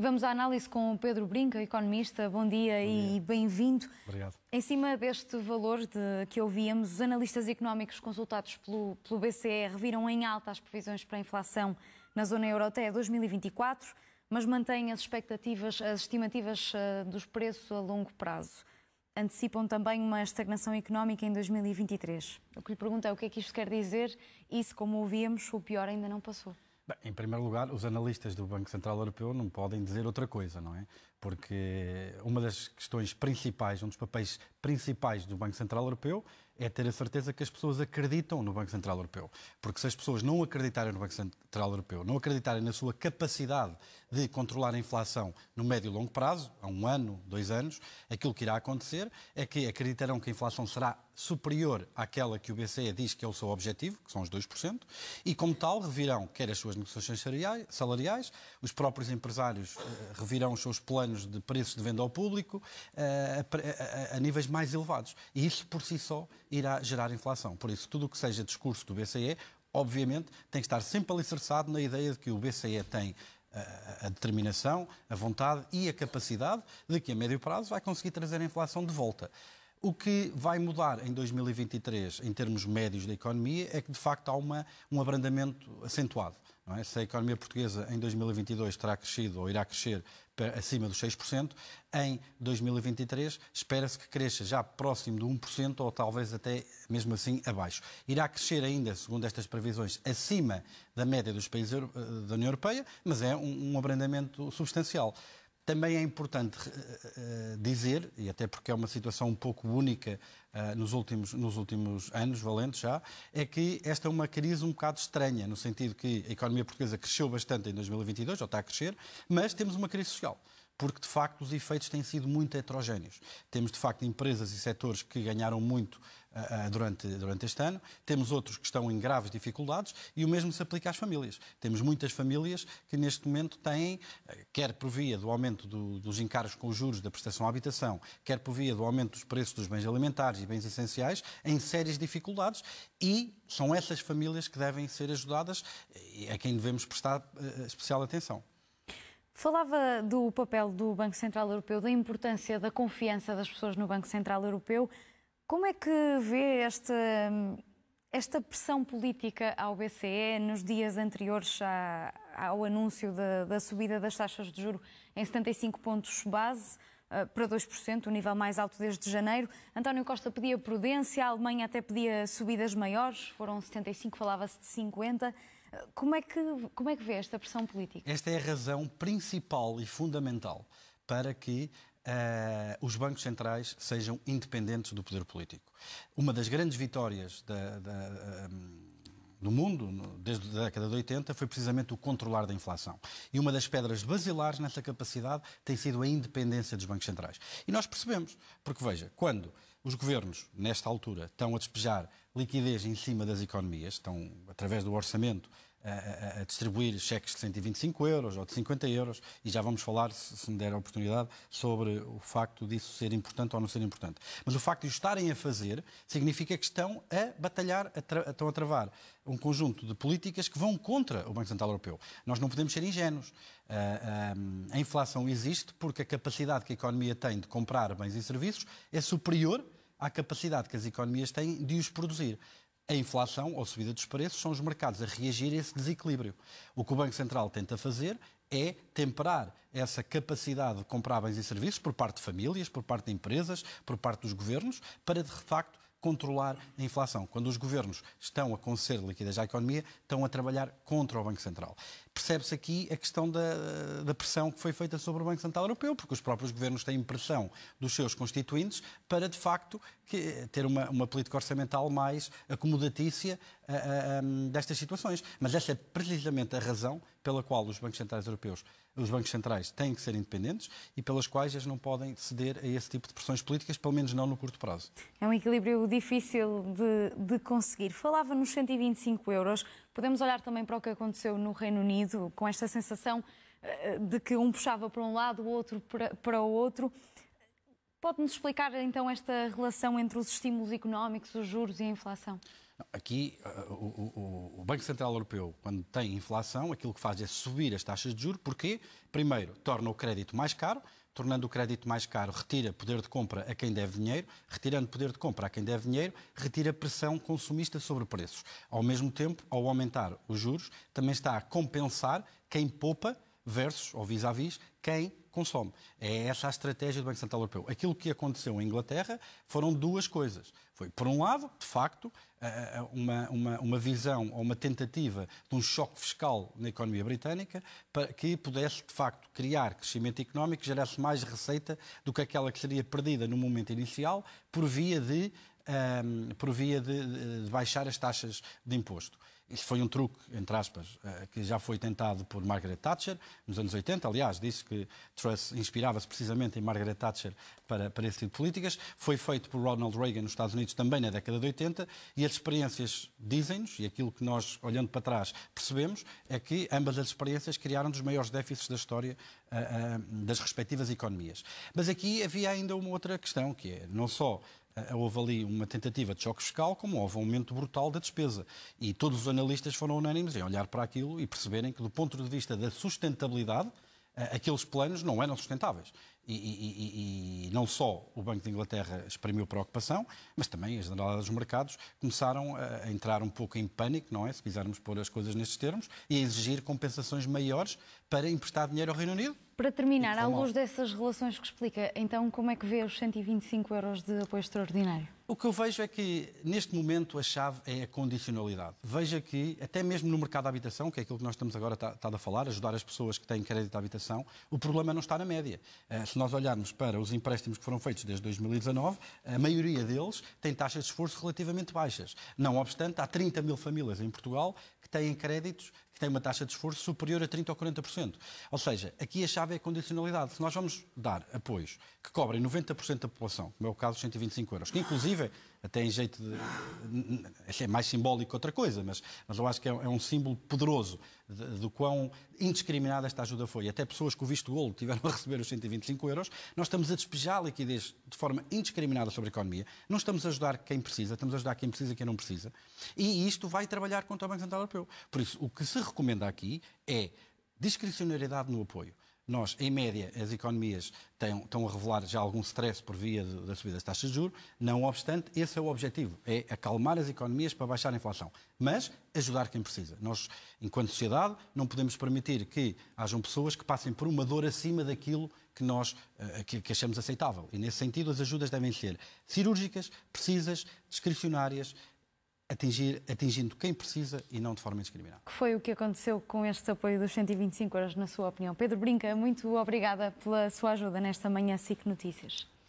E vamos à análise com o Pedro Brinca, economista. Bom dia, Bom dia. e bem-vindo. Obrigado. Em cima deste valor de, que ouvíamos, os analistas económicos consultados pelo, pelo BCE reviram em alta as previsões para a inflação na zona euro até 2024, mas mantêm as expectativas, as estimativas eh, dos preços a longo prazo. Antecipam também uma estagnação económica em 2023. O que lhe pergunto é o que é que isto quer dizer e se, como ouvíamos, o pior ainda não passou. Bem, em primeiro lugar, os analistas do Banco Central Europeu não podem dizer outra coisa, não é? Porque uma das questões principais, um dos papéis principais do Banco Central Europeu é ter a certeza que as pessoas acreditam no Banco Central Europeu. Porque se as pessoas não acreditarem no Banco Central Europeu, não acreditarem na sua capacidade de controlar a inflação no médio e longo prazo, a um ano, dois anos, aquilo que irá acontecer é que acreditarão que a inflação será superior àquela que o BCE diz que é o seu objetivo, que são os 2%, e como tal revirão quer as suas negociações salariais, os próprios empresários eh, revirão os seus planos de preços de venda ao público eh, a, a, a, a níveis mais elevados. E isso por si só irá gerar inflação. Por isso, tudo o que seja discurso do BCE, obviamente, tem que estar sempre alicerçado na ideia de que o BCE tem eh, a, determinação, a vontade e a capacidade de que a médio prazo vai conseguir trazer a inflação de volta. O que vai mudar em 2023, em termos médios da economia, é que de facto há uma, um abrandamento acentuado é? Se a economia portuguesa em 2022 terá crescido ou irá crescer acima dos 6%, em 2023 espera-se que cresça já próximo de 1% ou talvez até mesmo assim abaixo. Irá crescer ainda, segundo estas previsões, acima da média dos países eh, da União Europeia, mas é um, um abrandamento substancial. Também é importante uh, dizer, e até porque é uma situação um pouco única uh, nos, últimos, nos últimos anos, valente já, é que esta é uma crise um bocado estranha, no sentido que a economia portuguesa cresceu bastante em 2022, ou está a crescer, mas temos uma crise social porque de facto os efeitos têm sido muito heterogéneos. Temos de facto empresas e setores que ganharam muito ah, ah, durante, durante este ano, temos outros que estão em graves dificuldades e o mesmo se aplica às famílias. Temos muitas famílias que neste momento têm, ah, quer por via do aumento do, dos encargos com juros da prestação à habitação, quer por via do aumento dos preços dos bens alimentares e bens essenciais, em sérias dificuldades e são essas famílias que devem ser ajudadas e a quem devemos prestar especial atenção. Falava do papel do Banco Central Europeu, da importância da confiança das pessoas no Banco Central Europeu. Como é que vê esta, esta pressão política ao BCE nos dias anteriores à, ao anúncio da, da, subida das taxas de juro em 75 pontos base? Eh, para 2%, o nível mais alto desde janeiro. António Costa pedia prudência, a Alemanha até pedia subidas maiores, foram 75, falava-se de 50. Como é, que, como é que vê esta pressão política? Esta é a razão principal e fundamental para que uh, os bancos centrais sejam independentes do poder político. Uma das grandes vitórias da, da um, eh, no mundo, desde a década de 80, foi precisamente o controlar da inflação. E uma das pedras basilares nessa capacidade tem sido a independência dos bancos centrais. E nós percebemos, porque veja, quando os governos, nesta altura, estão a despejar liquidez em cima das economias, estão, através do orçamento, a, distribuir cheques de 125 euros ou de 50 euros, e já vamos falar, se, me der a oportunidade, sobre o facto disso ser importante ou não ser importante. Mas o facto de o estarem a fazer significa que estão a batalhar, a tra, estão a travar um conjunto de políticas que vão contra o Banco Central Europeu. Nós não podemos ser ingênuos. Ah, ah, a inflação existe porque a capacidade que a economia tem de comprar bens e serviços é superior à capacidade que as economias têm de os produzir. A inflação ou subida dos preços são os mercados a reagir a esse desequilíbrio. O que o Banco Central tenta fazer é temperar essa capacidade de comprar bens e serviços por parte de famílias, por parte de empresas, por parte dos governos, para de facto controlar a inflação. Quando os governos estão a conceder liquidez à economia, estão a trabalhar contra o Banco Central. Percebe-se aqui a questão da, da, pressão que foi feita sobre o Banco Central Europeu, porque os próprios governos têm pressão dos seus constituintes para, de facto, que, ter uma, uma, política orçamental mais acomodatícia a, ah, a, ah, a, ah, destas situações. Mas essa é precisamente a razão pela qual os bancos centrais europeus os bancos centrais têm que ser independentes e pelas quais eles não podem ceder a esse tipo de pressões políticas, pelo menos não no curto prazo. É um equilíbrio difícil de, de conseguir. Falava nos 125 euros, podemos olhar também para o que aconteceu no Reino Unido, com esta sensação eh, de que um puxava para um lado, o outro para, para o outro. Pode-nos explicar então esta relação entre os estímulos económicos, os juros e a inflação? Aqui, ah, o, o, o, Banco Central Europeu, quando tem inflação, aquilo que faz é subir as taxas de juros, porque, primeiro, torna o crédito mais caro, tornando o crédito mais caro, retira poder de compra a quem deve dinheiro, retirando poder de compra a quem deve dinheiro, retira pressão consumista sobre preços. Ao mesmo tempo, ao aumentar os juros, também está a compensar quem poupa versus, ou vis-à-vis, -vis, quem consome. É essa a estratégia do Banco Central Europeu. Aquilo que aconteceu em Inglaterra foram duas coisas. Foi, por um lado, de facto, eh, eh, uma, uma, uma visão ou uma tentativa de um choque fiscal na economia britânica para que pudesse, de facto, criar crescimento económico que gerasse mais receita do que aquela que seria perdida no momento inicial por via de, um, ehm, por via de, de baixar as taxas de imposto. Isto foi um truque, entre aspas, eh, que já foi tentado por Margaret Thatcher nos anos 80. Aliás, disse que Truss inspirava-se precisamente em Margaret Thatcher para, para esse tipo de políticas. Foi feito por Ronald Reagan nos Estados Unidos também na década de 80. E as experiências dizem-nos, e aquilo que nós, olhando para trás, percebemos, é que ambas as experiências criaram dos maiores déficits da história eh, eh, das respectivas economias. Mas aqui havia ainda uma outra questão, que é não só eh, houve ali uma tentativa de choque fiscal, como houve um aumento brutal da despesa. E todos os analistas foram unânimes em olhar para aquilo e perceberem que, do ponto de vista da sustentabilidade, eh, aqueles planos não eram sustentáveis. E, e, e, não só o Banco de Inglaterra exprimiu preocupação, mas também as andadas dos mercados começaram eh, a entrar um pouco em pânico, não é? Se quisermos pôr as coisas nestes termos, e a exigir compensações maiores para emprestar dinheiro ao Reino Unido, para terminar, à luz dessas relações que explica, então como é que vê os 125 euros de apoio extraordinário? O que eu vejo é que, neste momento, a chave é a condicionalidade. Veja que, até mesmo no mercado da habitação, que é aquilo que nós estamos agora a falar, ajudar as pessoas que têm crédito à habitação, o problema não está na média. Eh, se nós olharmos para os empréstimos que foram feitos desde 2019, a maioria deles tem taxas de esforço relativamente baixas. Não obstante, há 30 mil famílias em Portugal que têm créditos que tem uma taxa de esforço superior a 30% ou 40%. Ou seja, aqui a chave é a condicionalidade. Se nós vamos dar apoios que cobrem 90% da população, como é o caso dos 125 euros, que inclusive, até em jeito de. é mais simbólico que outra coisa, mas, mas eu acho que é, é um símbolo poderoso do quão indiscriminada esta ajuda foi. Até pessoas com o visto golo tiveram a receber os 125 euros. Nós estamos a despejar liquidez de forma indiscriminada sobre a economia. Não estamos a ajudar quem precisa, estamos a ajudar quem precisa e quem não precisa. E isto vai trabalhar contra o Banco Central Europeu. Por isso, o que se recomenda aqui é discricionariedade no apoio. Nós, em média, as economias têm, estão a revelar já algum stress por via de, da subida das taxas de juros. Não obstante, esse é o objetivo, é acalmar as economias para baixar a inflação. Mas ajudar quem precisa. Nós, enquanto sociedade, não podemos permitir que hajam pessoas que passem por uma dor acima daquilo que nós eh, que, que achamos aceitável. E, nesse sentido, as ajudas devem ser cirúrgicas, precisas, discricionárias atingir, atingindo quem precisa e não de forma indiscriminada. Que foi o que aconteceu com este apoio dos 125 euros, na sua opinião. Pedro Brinca, muito obrigada pela sua ajuda nesta manhã SIC Notícias.